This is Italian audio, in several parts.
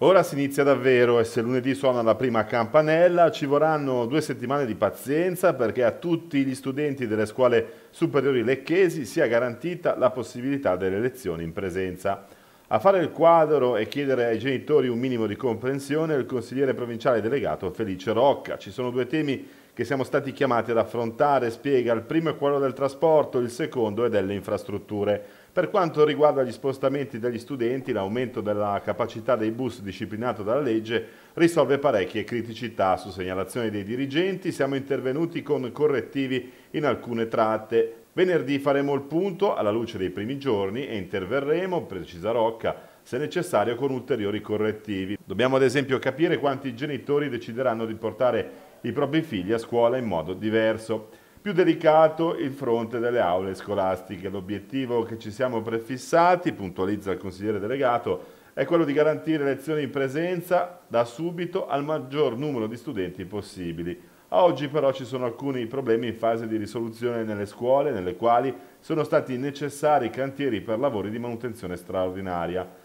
Ora si inizia davvero e se lunedì suona la prima campanella ci vorranno due settimane di pazienza perché a tutti gli studenti delle scuole superiori lecchesi sia garantita la possibilità delle lezioni in presenza. A fare il quadro e chiedere ai genitori un minimo di comprensione è il consigliere provinciale delegato Felice Rocca. Ci sono due temi che siamo stati chiamati ad affrontare, spiega, il primo è quello del trasporto, il secondo è delle infrastrutture. Per quanto riguarda gli spostamenti degli studenti, l'aumento della capacità dei bus disciplinato dalla legge risolve parecchie criticità. Su segnalazione dei dirigenti siamo intervenuti con correttivi in alcune tratte. Venerdì faremo il punto alla luce dei primi giorni e interverremo, precisa Rocca, se necessario con ulteriori correttivi. Dobbiamo ad esempio capire quanti genitori decideranno di portare i propri figli a scuola in modo diverso. Più delicato il fronte delle aule scolastiche. L'obiettivo che ci siamo prefissati, puntualizza il consigliere delegato, è quello di garantire lezioni in presenza da subito al maggior numero di studenti possibili. A oggi però ci sono alcuni problemi in fase di risoluzione nelle scuole nelle quali sono stati necessari cantieri per lavori di manutenzione straordinaria.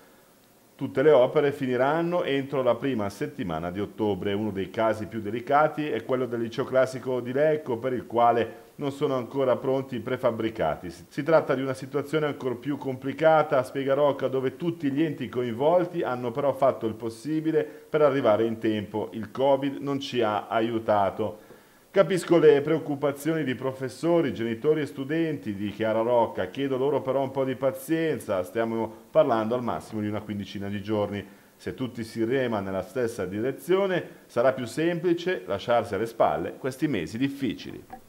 Tutte le opere finiranno entro la prima settimana di ottobre. Uno dei casi più delicati è quello del liceo classico di Lecco, per il quale non sono ancora pronti i prefabbricati. Si tratta di una situazione ancora più complicata a Spiegarocca, dove tutti gli enti coinvolti hanno però fatto il possibile per arrivare in tempo. Il Covid non ci ha aiutato. Capisco le preoccupazioni di professori, genitori e studenti di Chiara Rocca, chiedo loro però un po' di pazienza, stiamo parlando al massimo di una quindicina di giorni. Se tutti si rema nella stessa direzione sarà più semplice lasciarsi alle spalle questi mesi difficili.